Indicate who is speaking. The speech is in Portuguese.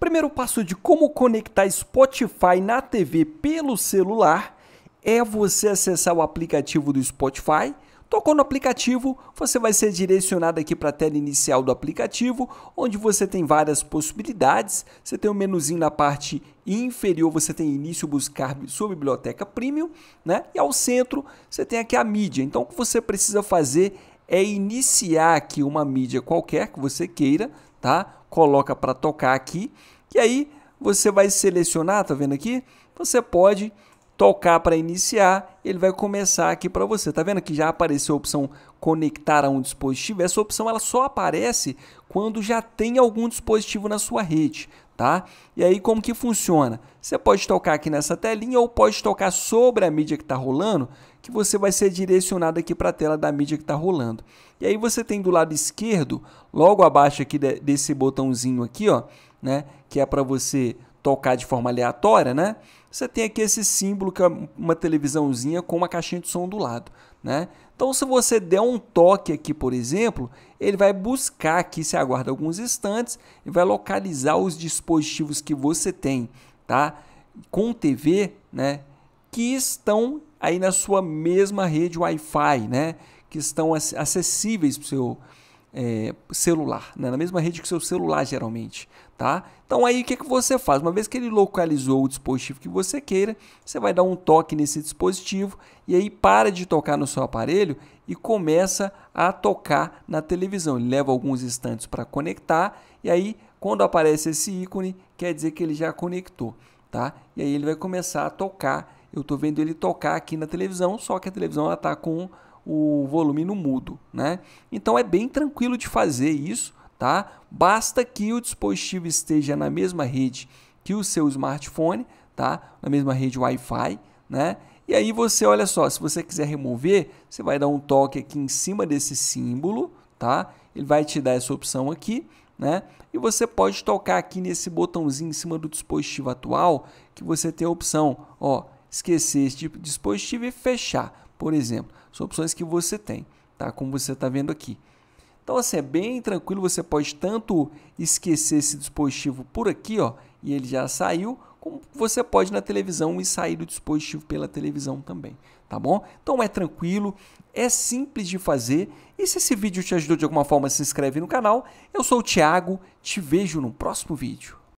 Speaker 1: Primeiro passo de como conectar Spotify na TV pelo celular é você acessar o aplicativo do Spotify. Tocou no aplicativo, você vai ser direcionado aqui para a tela inicial do aplicativo, onde você tem várias possibilidades. Você tem um menuzinho na parte inferior, você tem início buscar sua biblioteca premium, né? E ao centro, você tem aqui a mídia. Então, o que você precisa fazer é iniciar aqui uma mídia qualquer que você queira, tá? coloca para tocar aqui. E aí você vai selecionar, tá vendo aqui? Você pode tocar para iniciar, ele vai começar aqui para você. Tá vendo que já apareceu a opção conectar a um dispositivo? Essa opção ela só aparece quando já tem algum dispositivo na sua rede, tá? E aí como que funciona? Você pode tocar aqui nessa telinha ou pode tocar sobre a mídia que está rolando, que você vai ser direcionado aqui para a tela da mídia que está rolando. E aí você tem do lado esquerdo, logo abaixo aqui de, desse botãozinho aqui, ó, né, que é para você tocar de forma aleatória, né? Você tem aqui esse símbolo que é uma televisãozinha com uma caixinha de som do lado, né? Então, se você der um toque aqui, por exemplo, ele vai buscar aqui, se aguarda alguns instantes, e vai localizar os dispositivos que você tem, tá? Com TV, né? Que estão aí na sua mesma rede Wi-Fi, né? Que estão acessíveis para o seu é, celular, né? na mesma rede que o seu celular geralmente, tá? Então aí o que, que você faz? Uma vez que ele localizou o dispositivo que você queira, você vai dar um toque nesse dispositivo e aí para de tocar no seu aparelho e começa a tocar na televisão. Ele leva alguns instantes para conectar e aí quando aparece esse ícone, quer dizer que ele já conectou, tá? E aí ele vai começar a tocar. Eu estou vendo ele tocar aqui na televisão, só que a televisão está com o volume no mudo, né? Então é bem tranquilo de fazer isso, tá? Basta que o dispositivo esteja na mesma rede que o seu smartphone, tá? Na mesma rede Wi-Fi, né? E aí você, olha só, se você quiser remover, você vai dar um toque aqui em cima desse símbolo, tá? Ele vai te dar essa opção aqui, né? E você pode tocar aqui nesse botãozinho em cima do dispositivo atual, que você tem a opção, ó, esquecer esse tipo dispositivo e fechar por exemplo. São opções que você tem, tá? Como você está vendo aqui. Então, assim, é bem tranquilo. Você pode tanto esquecer esse dispositivo por aqui, ó, e ele já saiu, como você pode na televisão e sair do dispositivo pela televisão também, tá bom? Então é tranquilo, é simples de fazer. E se esse vídeo te ajudou de alguma forma, se inscreve no canal. Eu sou o Thiago, te vejo no próximo vídeo.